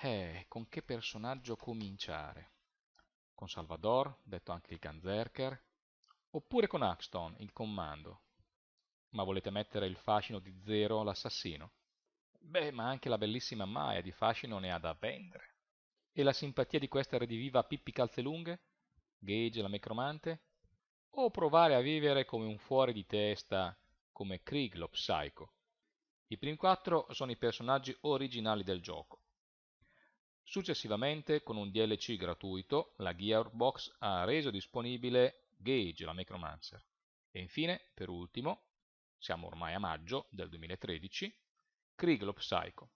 Eh, con che personaggio cominciare? Con Salvador, detto anche il Ganzerker, oppure con Axton, il comando? Ma volete mettere il fascino di Zero, l'assassino? Beh, ma anche la bellissima Maya di fascino ne ha da vendere. E la simpatia di questa rediviva Pippi Calzelunghe? Gage la necromante? O provare a vivere come un fuori di testa, come Krieg lo psico? I primi quattro sono i personaggi originali del gioco Successivamente, con un DLC gratuito, la Gearbox ha reso disponibile Gage, la Necromancer. E infine, per ultimo, siamo ormai a maggio del 2013, Krieg Psycho,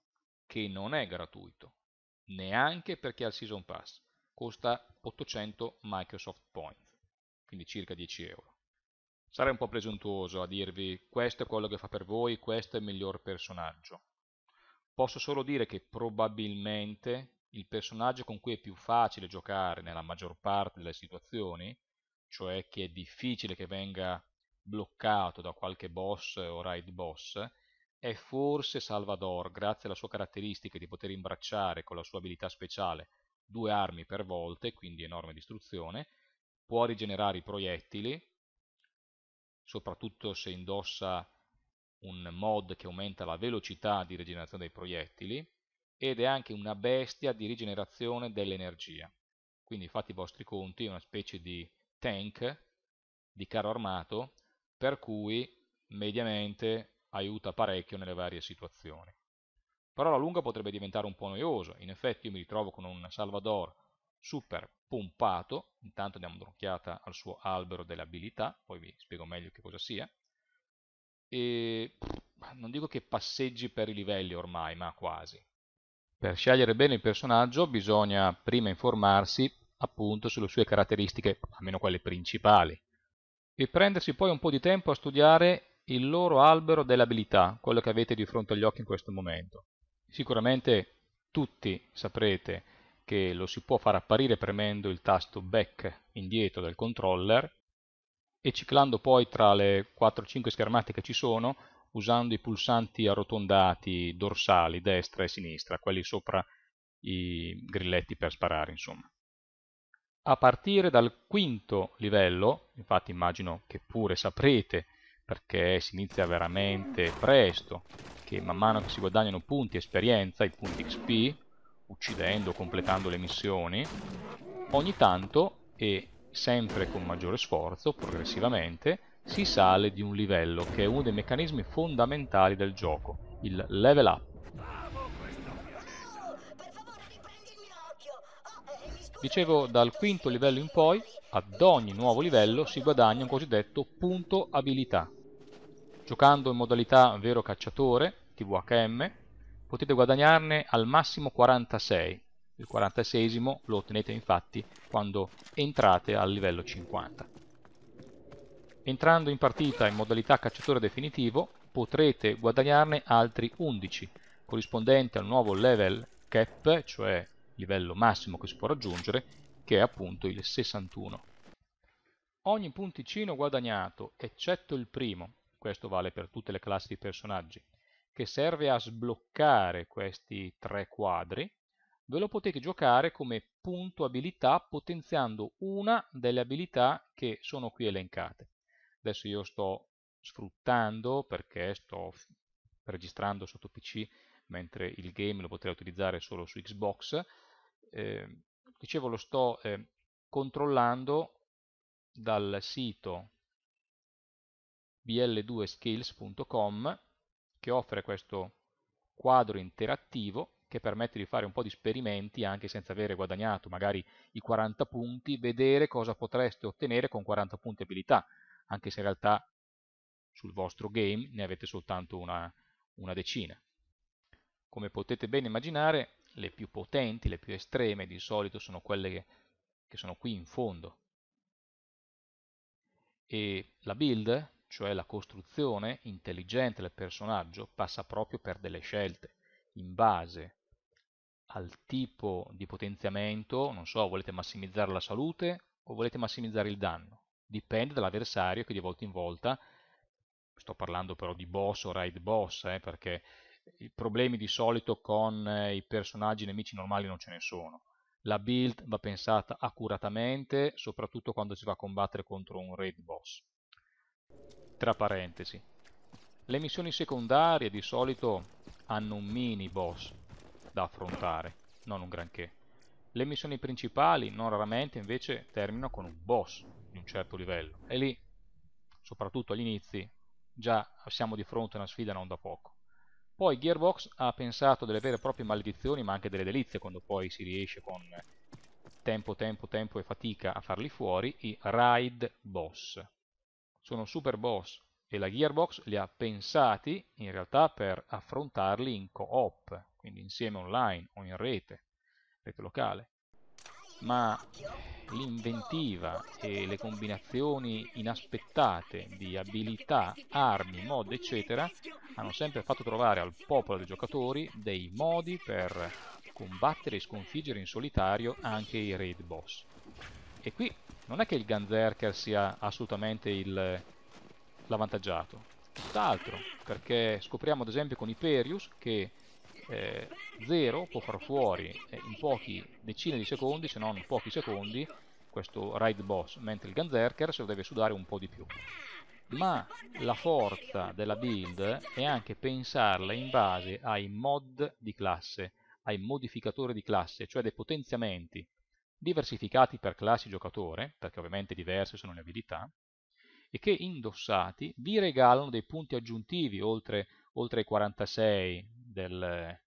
che non è gratuito, neanche perché ha il Season Pass, costa 800 Microsoft Point, quindi circa 10 euro. Sarei un po' presuntuoso a dirvi questo è quello che fa per voi, questo è il miglior personaggio. Posso solo dire che probabilmente il personaggio con cui è più facile giocare nella maggior parte delle situazioni, cioè che è difficile che venga bloccato da qualche boss o raid boss, è forse Salvador, grazie alla sua caratteristica di poter imbracciare con la sua abilità speciale due armi per volte, quindi enorme distruzione, può rigenerare i proiettili, soprattutto se indossa un mod che aumenta la velocità di rigenerazione dei proiettili, ed è anche una bestia di rigenerazione dell'energia. Quindi fate i vostri conti, è una specie di tank, di carro armato, per cui mediamente aiuta parecchio nelle varie situazioni. Però Parola lunga potrebbe diventare un po' noioso, in effetti io mi ritrovo con un Salvador super pompato, intanto diamo un'occhiata al suo albero delle abilità, poi vi spiego meglio che cosa sia, e non dico che passeggi per i livelli ormai, ma quasi. Per scegliere bene il personaggio bisogna prima informarsi appunto sulle sue caratteristiche, almeno quelle principali, e prendersi poi un po' di tempo a studiare il loro albero delle abilità, quello che avete di fronte agli occhi in questo momento. Sicuramente tutti saprete che lo si può far apparire premendo il tasto back indietro del controller e ciclando poi tra le 4-5 schermate che ci sono usando i pulsanti arrotondati dorsali destra e sinistra, quelli sopra i grilletti per sparare insomma. A partire dal quinto livello, infatti immagino che pure saprete perché si inizia veramente presto, che man mano che si guadagnano punti esperienza, i punti XP, uccidendo, completando le missioni, ogni tanto e sempre con maggiore sforzo, progressivamente, si sale di un livello che è uno dei meccanismi fondamentali del gioco, il level up. Dicevo, dal quinto livello in poi, ad ogni nuovo livello si guadagna un cosiddetto punto abilità. Giocando in modalità vero cacciatore, TVHM, potete guadagnarne al massimo 46. Il 46 lo ottenete infatti quando entrate al livello 50. Entrando in partita in modalità cacciatore definitivo potrete guadagnarne altri 11, corrispondente al nuovo level cap, cioè livello massimo che si può raggiungere, che è appunto il 61. Ogni punticino guadagnato, eccetto il primo, questo vale per tutte le classi di personaggi, che serve a sbloccare questi tre quadri, ve lo potete giocare come punto abilità potenziando una delle abilità che sono qui elencate adesso io sto sfruttando perché sto registrando sotto PC mentre il game lo potrei utilizzare solo su Xbox eh, dicevo lo sto eh, controllando dal sito bl2skills.com che offre questo quadro interattivo che permette di fare un po' di esperimenti anche senza avere guadagnato magari i 40 punti, vedere cosa potreste ottenere con 40 punti abilità anche se in realtà sul vostro game ne avete soltanto una, una decina. Come potete ben immaginare, le più potenti, le più estreme di solito sono quelle che, che sono qui in fondo. E la build, cioè la costruzione intelligente del personaggio, passa proprio per delle scelte in base al tipo di potenziamento, non so, volete massimizzare la salute o volete massimizzare il danno dipende dall'avversario che di volta in volta, sto parlando però di boss o raid boss, eh, perché i problemi di solito con eh, i personaggi nemici normali non ce ne sono. La build va pensata accuratamente, soprattutto quando si va a combattere contro un raid boss. Tra parentesi, le missioni secondarie di solito hanno un mini boss da affrontare, non un granché. Le missioni principali non raramente invece terminano con un boss, di un certo livello. E lì, soprattutto agli inizi, già siamo di fronte a una sfida non da poco. Poi Gearbox ha pensato delle vere e proprie maledizioni, ma anche delle delizie, quando poi si riesce con tempo, tempo, tempo e fatica a farli fuori, i Raid Boss. Sono super boss e la Gearbox li ha pensati in realtà per affrontarli in co-op, quindi insieme online o in rete, rete locale ma l'inventiva e le combinazioni inaspettate di abilità, armi, mod, eccetera, hanno sempre fatto trovare al popolo dei giocatori dei modi per combattere e sconfiggere in solitario anche i raid boss. E qui non è che il Gunzerker sia assolutamente l'avvantaggiato, tutt'altro, perché scopriamo ad esempio con Iperius che eh, 0 può far fuori eh, in pochi decine di secondi, se non pochi secondi, questo Ride Boss, mentre il Ganzerker se lo deve sudare un po' di più. Ma la forza della build è anche pensarla in base ai mod di classe, ai modificatori di classe, cioè dei potenziamenti diversificati per classi giocatore, perché ovviamente diverse sono le abilità, e che indossati vi regalano dei punti aggiuntivi oltre oltre ai 46 del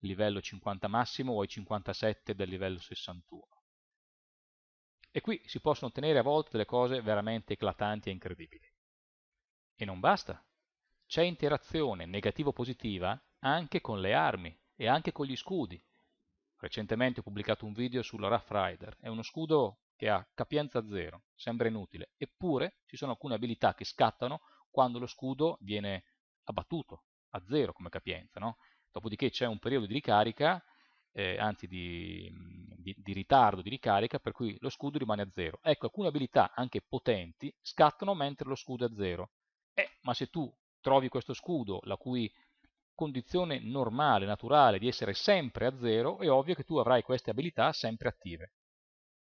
livello 50 massimo o ai 57 del livello 61. E qui si possono ottenere a volte delle cose veramente eclatanti e incredibili. E non basta. C'è interazione negativo-positiva anche con le armi e anche con gli scudi. Recentemente ho pubblicato un video sulla Rough Rider, è uno scudo che ha capienza zero, sembra inutile, eppure ci sono alcune abilità che scattano quando lo scudo viene abbattuto a zero come capienza, no? dopodiché c'è un periodo di ricarica, eh, anzi di, di, di, ritardo di ricarica, per cui lo scudo rimane a zero. Ecco, alcune abilità, anche potenti, scattano mentre lo scudo è a zero. Eh, ma se tu trovi questo scudo, la cui condizione normale, naturale, di essere sempre a zero, è ovvio che tu avrai queste abilità sempre attive.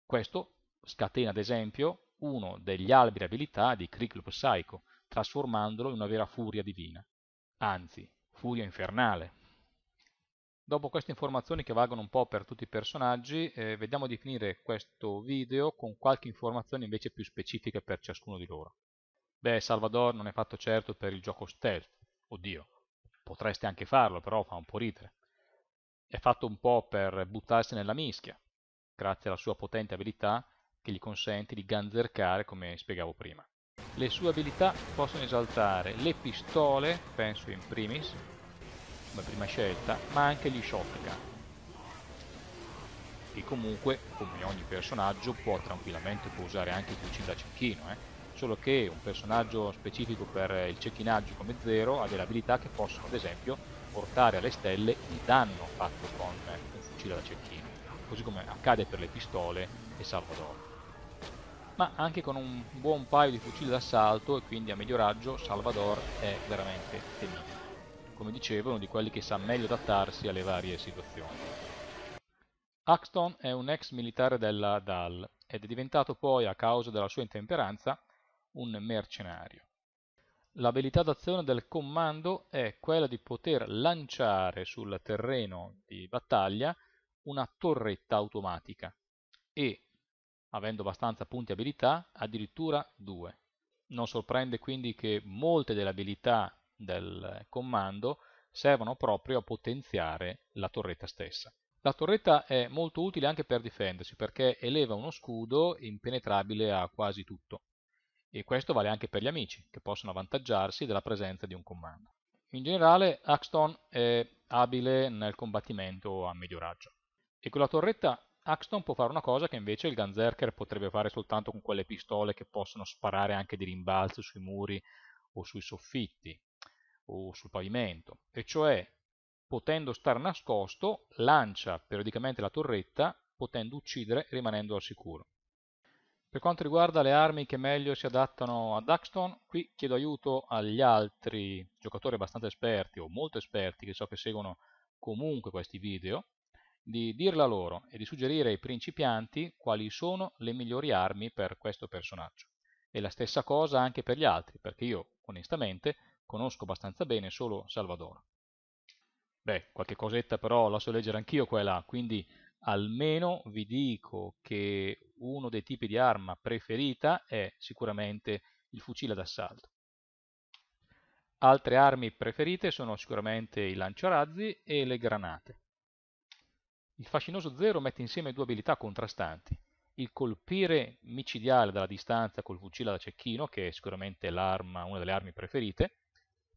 Questo scatena, ad esempio, uno degli alberi abilità di Cricklope Psycho, trasformandolo in una vera furia divina anzi, Furia Infernale. Dopo queste informazioni che valgono un po' per tutti i personaggi, eh, vediamo di finire questo video con qualche informazione invece più specifica per ciascuno di loro. Beh, Salvador non è fatto certo per il gioco stealth, oddio, potreste anche farlo, però fa un po' ridere. È fatto un po' per buttarsi nella mischia, grazie alla sua potente abilità che gli consente di ganzercare come spiegavo prima. Le sue abilità possono esaltare le pistole, penso in primis, come prima scelta, ma anche gli shotgun, E comunque, come ogni personaggio, può tranquillamente può usare anche il fucile da cecchino, eh? solo che un personaggio specifico per il cecchinaggio come Zero ha delle abilità che possono, ad esempio, portare alle stelle il danno fatto con un fucile da cecchino, così come accade per le pistole e Salvador ma anche con un buon paio di fucili d'assalto e quindi a medio raggio Salvador è veramente temibile. Come dicevo, uno di quelli che sa meglio adattarsi alle varie situazioni. Axton è un ex militare della DAL ed è diventato poi, a causa della sua intemperanza, un mercenario. L'abilità d'azione del comando è quella di poter lanciare sul terreno di battaglia una torretta automatica e avendo abbastanza punti abilità, addirittura 2. Non sorprende quindi che molte delle abilità del comando servono proprio a potenziare la torretta stessa. La torretta è molto utile anche per difendersi perché eleva uno scudo impenetrabile a quasi tutto e questo vale anche per gli amici che possono avvantaggiarsi della presenza di un comando. In generale Axton è abile nel combattimento a medio raggio e con la torretta Axton può fare una cosa che invece il Ganzerker potrebbe fare soltanto con quelle pistole che possono sparare anche di rimbalzo sui muri o sui soffitti o sul pavimento, e cioè potendo stare nascosto lancia periodicamente la torretta potendo uccidere rimanendo al sicuro. Per quanto riguarda le armi che meglio si adattano ad Axton, qui chiedo aiuto agli altri giocatori abbastanza esperti o molto esperti che so che seguono comunque questi video di dirla loro e di suggerire ai principianti quali sono le migliori armi per questo personaggio. E la stessa cosa anche per gli altri, perché io, onestamente, conosco abbastanza bene solo Salvador. Beh, qualche cosetta però la so leggere anch'io qua e là, quindi almeno vi dico che uno dei tipi di arma preferita è sicuramente il fucile d'assalto. Altre armi preferite sono sicuramente i lanciarazzi e le granate. Il fascinoso zero mette insieme due abilità contrastanti, il colpire micidiale dalla distanza col fucile da cecchino, che è sicuramente una delle armi preferite,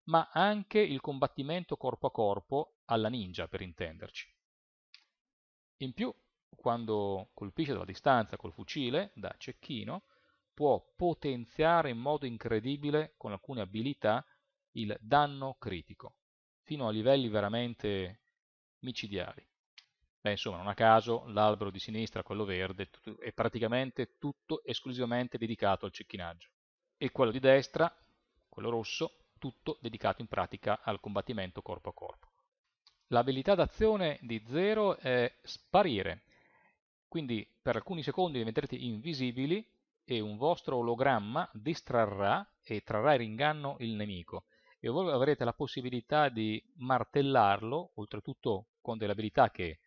ma anche il combattimento corpo a corpo alla ninja, per intenderci. In più, quando colpisce dalla distanza col fucile da cecchino, può potenziare in modo incredibile con alcune abilità il danno critico, fino a livelli veramente micidiali. Beh, insomma, non a caso l'albero di sinistra, quello verde, è praticamente tutto esclusivamente dedicato al cecchinaggio. E quello di destra, quello rosso, tutto dedicato in pratica al combattimento corpo a corpo. L'abilità d'azione di Zero è sparire, quindi per alcuni secondi diventerete invisibili e un vostro ologramma distrarrà e trarrà in inganno il nemico e voi avrete la possibilità di martellarlo, oltretutto con delle abilità che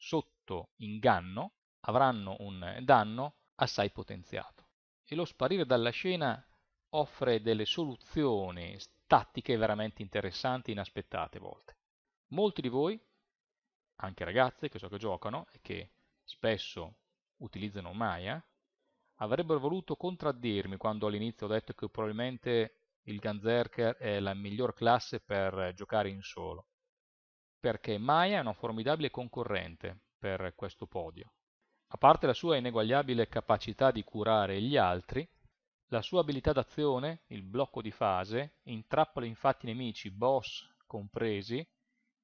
sotto inganno avranno un danno assai potenziato e lo sparire dalla scena offre delle soluzioni tattiche veramente interessanti inaspettate a volte. Molti di voi, anche ragazze che so che giocano e che spesso utilizzano Maya, avrebbero voluto contraddirmi quando all'inizio ho detto che probabilmente il Ganzerker è la miglior classe per giocare in solo perché Maya è una formidabile concorrente per questo podio. A parte la sua ineguagliabile capacità di curare gli altri, la sua abilità d'azione, il blocco di fase, intrappola infatti i nemici, boss compresi,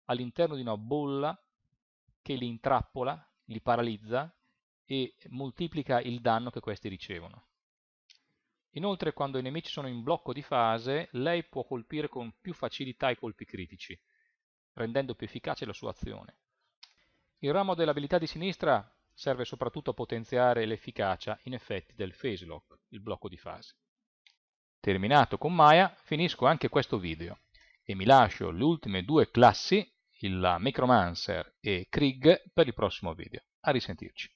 all'interno di una bolla che li intrappola, li paralizza e moltiplica il danno che questi ricevono. Inoltre quando i nemici sono in blocco di fase, lei può colpire con più facilità i colpi critici, rendendo più efficace la sua azione. Il ramo dell'abilità di sinistra serve soprattutto a potenziare l'efficacia in effetti del phase lock, il blocco di fase. Terminato con Maya, finisco anche questo video e mi lascio le ultime due classi, la Micromancer e Krieg, per il prossimo video. A risentirci.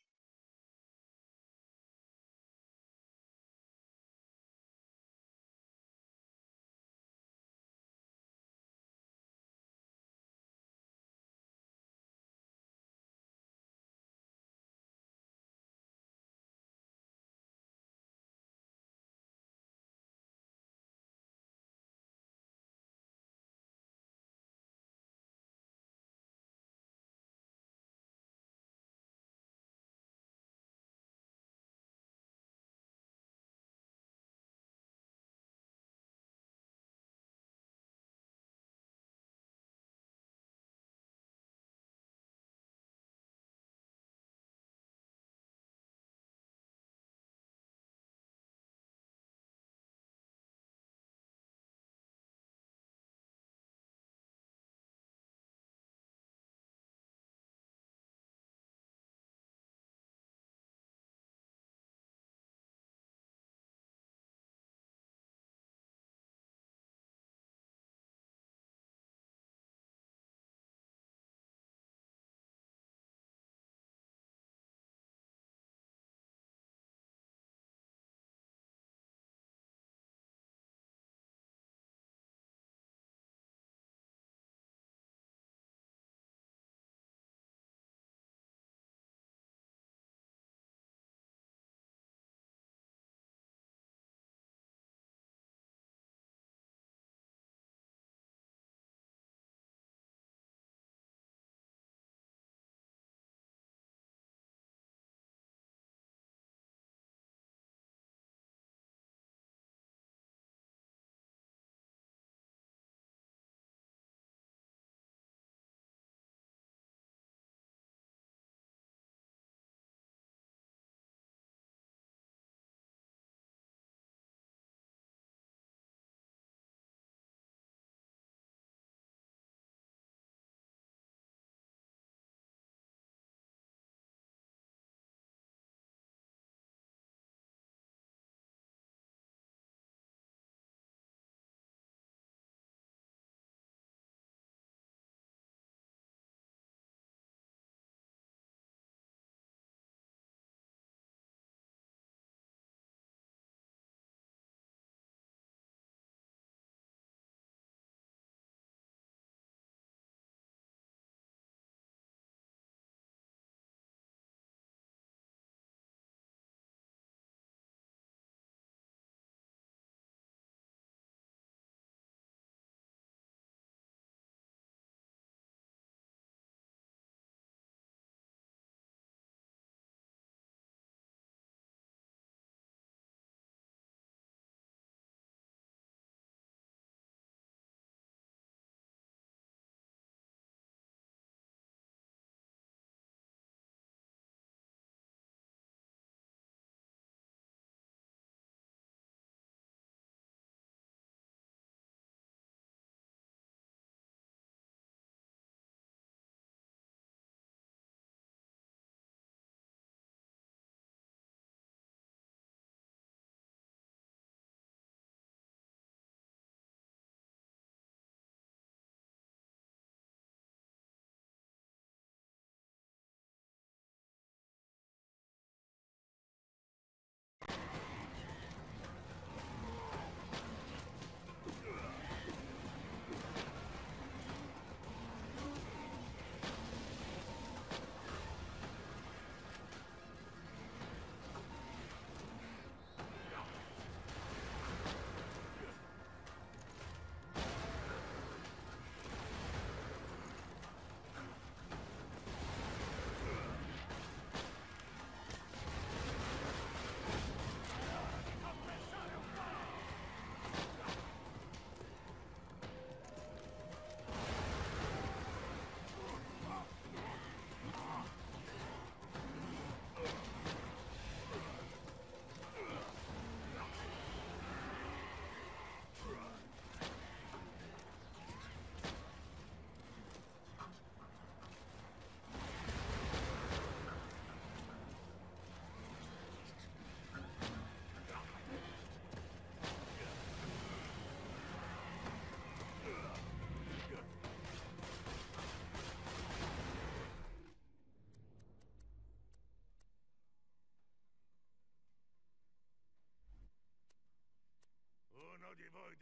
sono di voi